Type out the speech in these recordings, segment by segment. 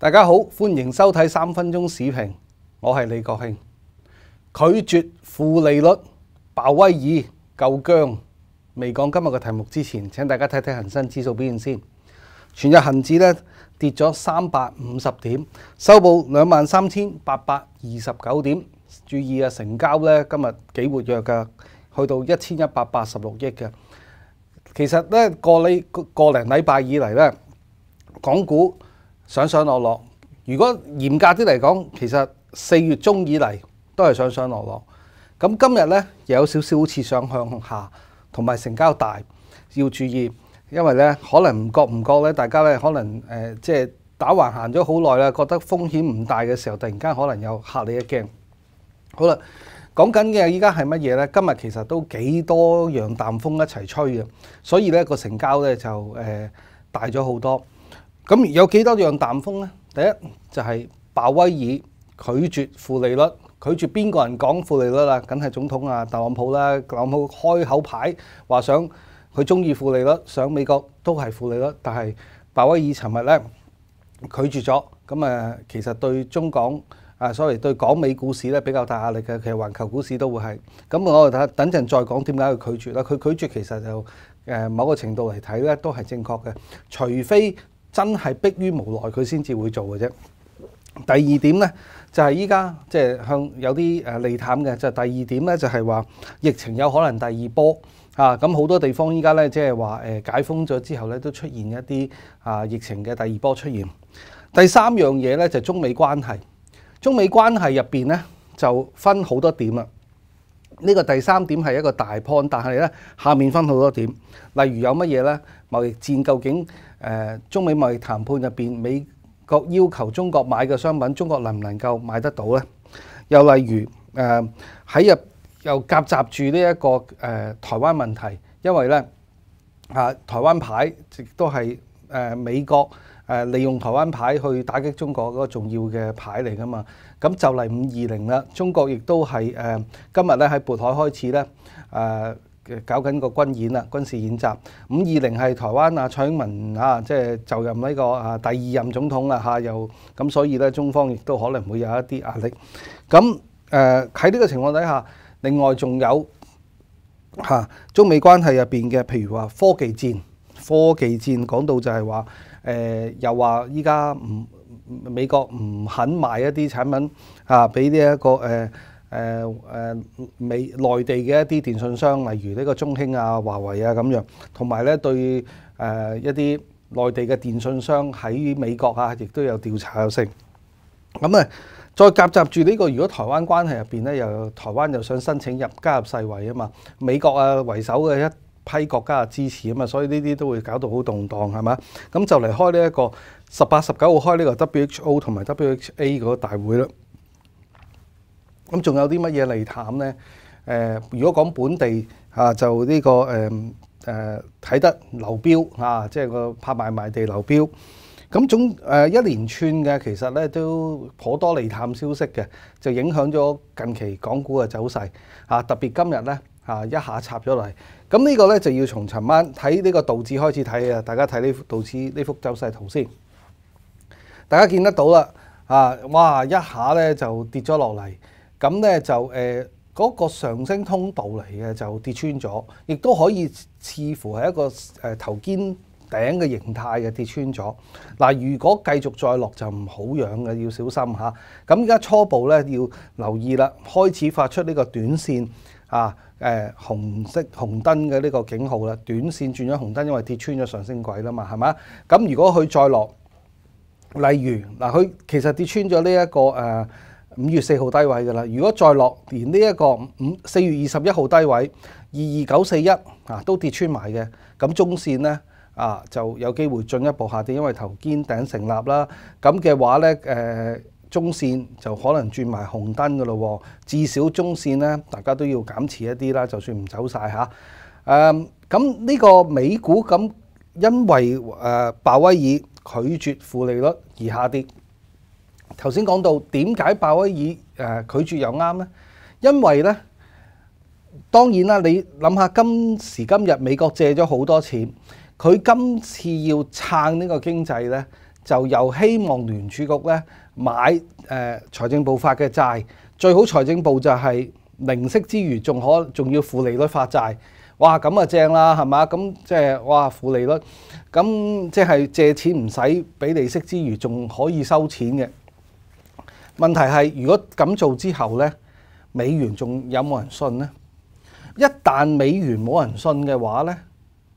大家好，欢迎收睇三分钟市评，我系李国庆。拒绝负利率，鲍威尔够姜。未讲今日嘅题目之前，请大家睇睇恒生指数表现先。全日恒指咧跌咗三百五十点，收报两万三千八百二十九点。注意啊，成交咧今日几活跃噶，去到一千一百八十六亿嘅。其实咧，个你个个零礼拜以嚟咧，港股。上上落落，如果嚴格啲嚟講，其實四月中以嚟都係上上落落。咁今日呢，又有少少好似上向下，同埋成交大，要注意，因為呢，可能唔覺唔覺呢，大家呢，可能即係打橫行咗好耐啦，覺得風險唔大嘅時候，突然間可能又嚇你一驚。好啦，講緊嘅依家係乜嘢呢？今日其實都幾多樣淡風一齊吹嘅，所以呢個成交呢，就誒大咗好多。咁有幾多樣淡風呢？第一就係鮑威爾拒絕負利率，拒絕邊個人講負利率啦？梗係總統啊，特朗普啦，特朗普開口牌話想佢中意負利率，想美國都係負利率，但係鮑威爾尋日咧拒絕咗。咁啊，其實對中港啊，所以對港美股市咧比較大壓力嘅，其實全球股市都會係。咁我等陣再講點解佢拒絕啦。佢拒絕其實就誒某個程度嚟睇咧都係正確嘅，除非。真係迫於無奈佢先至會做嘅啫。第二點呢，就係依家即係向有啲誒利淡嘅，就第二點呢，就係話疫情有可能第二波啊。咁好多地方依家咧即係話解封咗之後咧，都出現一啲啊疫情嘅第二波出現。第三樣嘢咧就中美關係。中美關係入面咧就分好多點啦。呢個第三點係一個大 point，但係咧下面分好多點，例如有乜嘢咧？貿易戰究竟誒中美貿易談判入邊，美國要求中國買嘅商品，中國能唔能夠買得到咧？又例如誒喺入又夾雜住呢一個誒台灣問題，因為咧啊台灣牌亦都係誒美國誒利用台灣牌去打擊中國嗰個重要嘅牌嚟噶嘛。咁就嚟五二零啦，中國亦都係誒今日咧喺渤海開始咧誒。搞緊個軍演啦，軍事演習。五二零係台灣啊，蔡英文啊，即係就任呢個啊第二任總統啦嚇，又咁所以咧，中方亦都可能會有一啲壓力。咁誒喺呢個情況底下，另外仲有嚇中美關係入邊嘅，譬如話科技戰、科技戰講到就係話誒，又話依家唔美國唔肯買一啲產品啊，俾呢一個誒。誒誒美內地嘅一啲電信商，例如呢個中興啊、華為啊咁樣，同埋咧對誒一啲內地嘅電信商喺美國啊，亦都有調查有聲。咁啊，再夾雜住呢個如果台灣關係入邊咧，又台灣又想申請入加入世衞啊嘛，美國啊為首嘅一批國家支持啊嘛，所以呢啲都會搞到好動盪係嘛。咁就嚟開呢一個十八十九號開呢個 WHO 同埋 WHA 嗰個大會啦。咁仲有啲乜嘢利淡呢？誒，如果講本地啊，就呢個誒誒睇得流標啊，即係個拍賣賣地流標。咁總誒一連串嘅，其實咧都頗多利淡消息嘅，就影響咗近期港股嘅走勢啊！特別今日咧啊，一下插咗嚟。咁呢個咧就要從尋晚睇呢個道指開始睇啊！大家睇呢道指呢幅走勢圖先，大家見得到啦啊！哇，一下咧就跌咗落嚟。咁咧就誒嗰個上升通道嚟嘅就跌穿咗，亦都可以似乎係一個誒頭肩頂嘅形態嘅跌穿咗。嗱，如果繼續再落就唔好養嘅，要小心嚇。咁而家初步咧要留意啦，開始發出呢個短線啊誒紅色紅燈嘅呢個警號啦，短線轉咗紅燈，因為跌穿咗上升軌啦嘛，係嘛？咁如果佢再落，例如嗱，佢其實跌穿咗呢一個誒。五月四號低位嘅啦，如果再落，連呢一個五四月二十一號低位二二九四一啊都跌穿埋嘅，咁中線呢。啊就有機會進一步下跌，因為頭肩頂成立啦。咁嘅話呢、誒中線就可能轉埋紅燈噶咯。至少中線呢，大家都要減持一啲啦。就算唔走晒。嚇，誒咁呢個美股咁，因為誒鮑威爾拒絕負利率而下跌。頭先講到點解鮑威爾誒拒絕又啱呢？因為呢，當然啦，你諗下今時今日美國借咗好多錢，佢今次要撐呢個經濟呢，就又希望聯儲局呢買誒財政部發嘅債，最好財政部就係零息之餘，仲可仲要負利率發債。哇，咁啊正啦，係嘛？咁即係哇負利率，咁即係借錢唔使俾利息之餘，仲可以收錢嘅。問題係，如果咁做之後呢，美元仲有冇人信呢？一旦美元冇人信嘅話呢，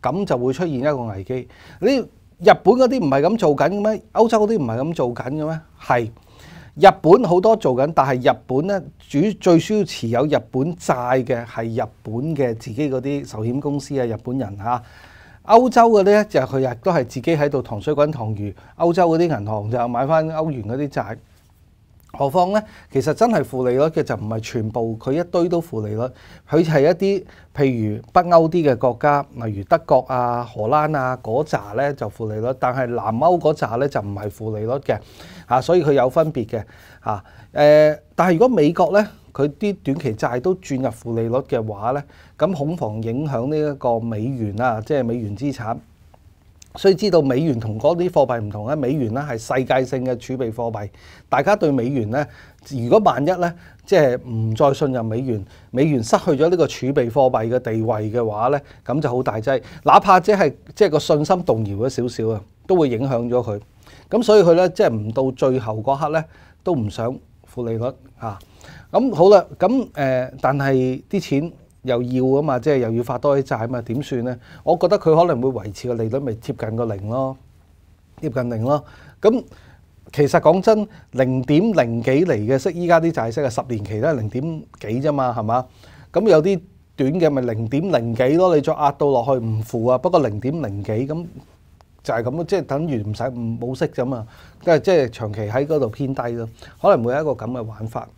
咁就會出現一個危機。你日本嗰啲唔係咁做緊嘅咩？歐洲嗰啲唔係咁做緊嘅咩？係日本好多做緊，但係日本咧主最需要持有日本債嘅係日本嘅自己嗰啲壽險公司啊，日本人嚇。歐洲嗰啲咧就佢日都係自己喺度糖水滾糖漿，歐洲嗰啲銀行就買翻歐元嗰啲債。何況呢？其實真係負利率嘅就唔係全部，佢一堆都負利率。佢係一啲譬如北歐啲嘅國家，例如德國啊、荷蘭啊嗰紮呢就負利率，但係南歐嗰紮呢就唔係負利率嘅。啊，所以佢有分別嘅。嚇，誒，但係如果美國呢，佢啲短期債都轉入負利率嘅話呢，咁恐防影響呢一個美元啊，即係美元資產。所以知道美元同嗰啲貨幣唔同咧，美元咧係世界性嘅儲備貨幣。大家對美元咧，如果萬一咧，即係唔再信任美元，美元失去咗呢個儲備貨幣嘅地位嘅話咧，咁就好大劑。哪怕即係即係個信心動搖咗少少啊，都會影響咗佢。咁所以佢咧，即係唔到最後嗰刻咧，都唔想負利率啊，咁好啦，咁诶，但係啲錢。又要啊嘛，即係又要發多啲債嘛，點算呢？我覺得佢可能會維持個利率咪接近個零咯，接近零咯。咁其實講真，零點零幾嚟嘅息，依家啲債息啊，十年期都係零點幾啫嘛，係嘛？咁有啲短嘅咪零點零幾咯，你再壓到落去唔負啊？不過零點零幾咁就係咁咯，即係等於唔使唔冇息啫嘛。即係即係長期喺嗰度偏低咯，可能會有一個咁嘅玩法。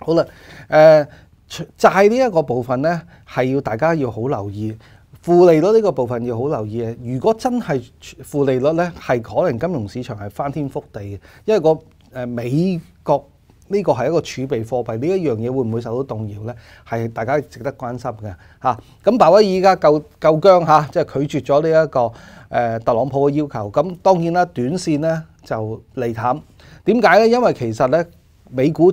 好啦，誒。債呢一個部分咧，係要大家要好留意，負利率呢個部分要好留意如果真係負利率咧，係可能金融市場係翻天覆地嘅。因為個美國呢個係一個儲備貨幣，呢一樣嘢會唔會受到動搖咧？係大家值得關心嘅嚇。咁巴威爾而家夠夠僵嚇，即係拒絕咗呢一個特朗普嘅要求。咁當然啦，短線咧就利淡。點解咧？因為其實咧美股。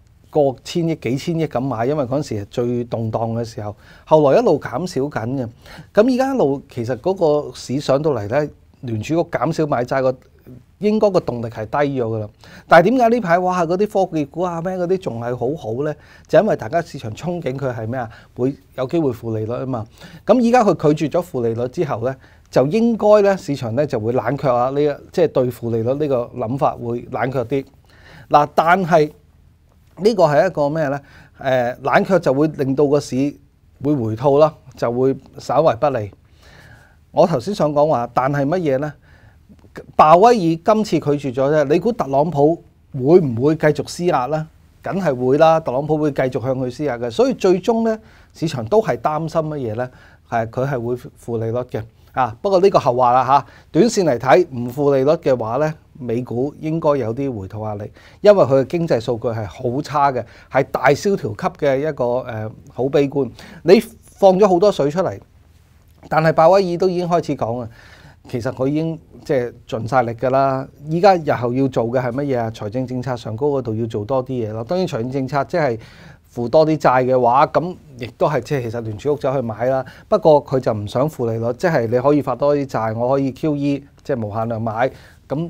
過千億、幾千億咁買，因為嗰陣時係最動盪嘅時候。後來一路減少緊嘅，咁而家一路其實嗰個市上到嚟咧，聯儲局減少買債個應該個動力係低咗噶啦。但係點解呢排哇嗰啲科技股啊咩嗰啲仲係好好咧？就因為大家市場憧憬佢係咩啊，會有機會負利率啊嘛。咁依家佢拒絕咗負利率之後咧，就應該咧市場咧就會冷卻啊呢個即係對負利率呢個諗法會冷卻啲。嗱，但係。呢個係一個咩呢？誒冷卻就會令到個市會回吐啦，就會稍為不利。我頭先想講話，但係乜嘢呢？鮑威爾今次拒絕咗啫，你估特朗普會唔會繼續施壓呢？梗係會啦，特朗普會繼續向佢施壓嘅。所以最終呢，市場都係擔心乜嘢呢？係佢係會負利率嘅啊！不過呢個後話啦嚇，短線嚟睇唔負利率嘅話呢，美股應該有啲回吐壓力，因為佢嘅經濟數據係好差嘅，係大蕭條級嘅一個誒，好悲觀。你放咗好多水出嚟，但係鮑威爾都已經開始講啊，其實佢已經即係盡曬力噶啦。依家日後要做嘅係乜嘢啊？財政政策上高嗰度要做多啲嘢咯。當然財政政策即係負多啲債嘅話，咁亦都係即係其實聯儲屋走去買啦。不過佢就唔想負利率，即係你可以發多啲債，我可以 Q E 即係無限量買咁。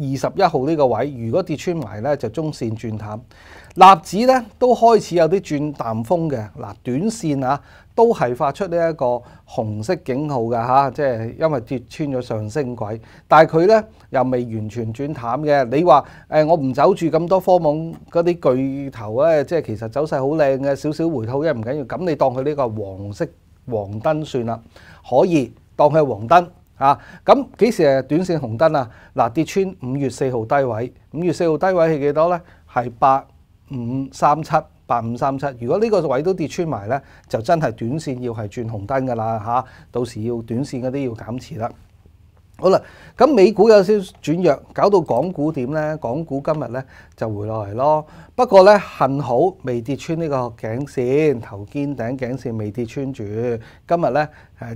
二十一號呢個位，如果跌穿埋咧，就中線轉淡。立指咧都開始有啲轉淡風嘅。嗱，短線啊，都係發出呢一個紅色警號嘅嚇，即係因為跌穿咗上升軌。但係佢咧又未完全轉淡嘅。你話誒，我唔走住咁多科網嗰啲巨頭啊，即係其實走勢好靚嘅，少少回吐一唔緊要。咁你當佢呢個黃色黃燈算啦，可以當佢黃燈。啊，咁幾時係短線紅燈啊？嗱，跌穿五月四號低位，五月四號低位係幾多呢？係八五三七，八五三七。如果呢個位都跌穿埋呢，就真係短線要係轉紅燈噶啦嚇，到時要短線嗰啲要減持啦。好啦，咁美股有少少轉弱，搞到港股點呢？港股今日呢就回落嚟咯。不過呢，幸好未跌穿呢個頸線，頭肩頂頸線未跌穿住。今日呢，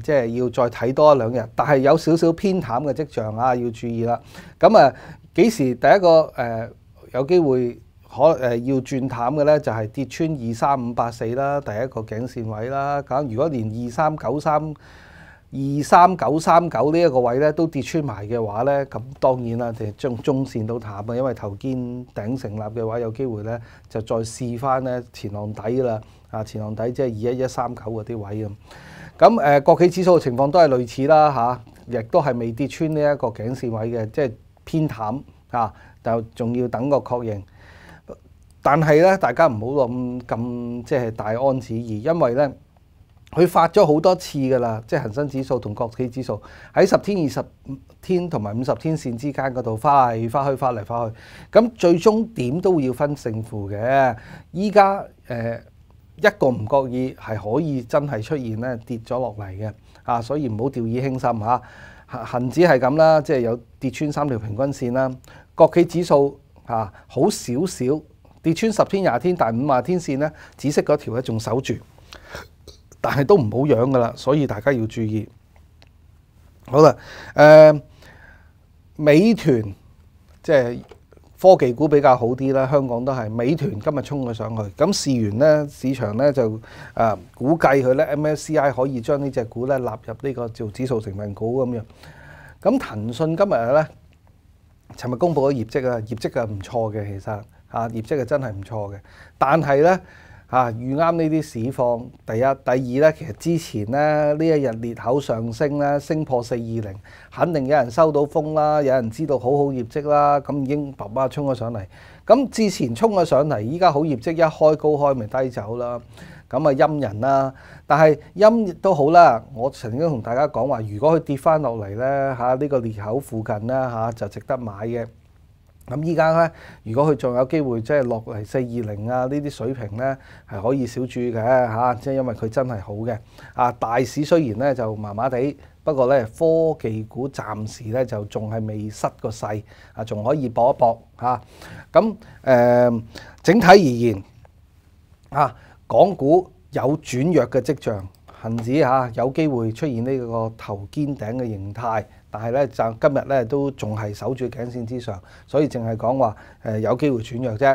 即係要再睇多一兩日，但係有少少偏淡嘅跡象啊，要注意啦。咁啊，幾時第一個誒有機會可誒要轉淡嘅呢，就係跌穿二三五八四啦，第一個頸線位啦。咁如果連二三九三二三九三九呢一個位咧都跌穿埋嘅話咧，咁當然啦，就係中中線都淡啊，因為頭肩頂成立嘅話，有機會咧就再試翻咧前浪底啦，啊前浪底即係二一一三九嗰啲位咁。咁誒，國企指數嘅情況都係類似啦嚇，亦都係未跌穿呢一個頸線位嘅，即係偏淡啊，就仲要等個確認。但係咧，大家唔好諗咁即係大安指意，因為咧。佢發咗好多次噶啦，即係恒生指數同國企指數喺十天、二十天同埋五十天線之間嗰度花嚟花去，花嚟花去。咁最終點都要分勝負嘅。依家誒一個唔覺意係可以真係出現咧跌咗落嚟嘅啊，所以唔好掉以輕心嚇。恒恆指係咁啦，即係有跌穿三條平均線啦。國企指數啊，好少少跌穿十天、廿天、大五廿天線咧，紫色嗰條咧仲守住。但系都唔好养噶啦，所以大家要注意。好啦，誒，美團即系科技股比較好啲啦，香港都係。美團今日冲咗上去，咁事完呢，市場呢就啊估計佢呢 MSCI 可以將呢只股呢納入呢個做指數成分股咁樣。咁騰訊今日呢，尋日公布咗業績啊，業績啊唔錯嘅，其實啊業績啊真係唔錯嘅，但係呢。啊，預啱呢啲市況，第一、第二咧，其實之前咧呢一日裂口上升咧，升破四二零，肯定有人收到風啦，有人知道好好業績啦，咁已經叭叭衝咗上嚟。咁之前衝咗上嚟，依家好業績一開高開，咪低走啦。咁啊陰人啦，但係陰都好啦。我曾經同大家講話，如果佢跌翻落嚟咧，嚇呢個裂口附近呢，嚇就值得買嘅。咁依家咧，如果佢仲有機會即系落嚟四二零啊呢啲水平咧，係可以少注嘅嚇，即係因為佢真係好嘅。啊，大市雖然咧就麻麻地，不過咧科技股暫時咧就仲係未失個勢，啊仲可以搏一搏嚇。咁誒，整體而言啊，港股有轉弱嘅跡象。恒指嚇有機會出現呢個頭肩頂嘅形態，但係咧就今日咧都仲係守住頸線之上，所以淨係講話有機會轉弱啫。